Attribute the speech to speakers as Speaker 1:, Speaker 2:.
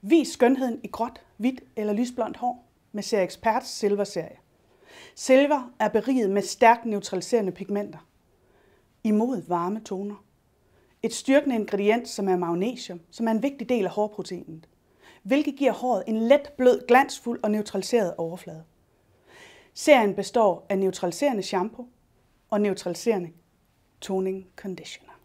Speaker 1: Vis skønheden i gråt, hvidt eller lysblondt hår med Serie Experts Silver-serie. Silver er beriget med stærkt neutraliserende pigmenter. Imod varme toner. Et styrkende ingrediens, som er magnesium, som er en vigtig del af hårproteinet, hvilket giver håret en let, blød, glansfuld og neutraliseret overflade. Serien består af neutraliserende shampoo og neutraliserende toning conditioner.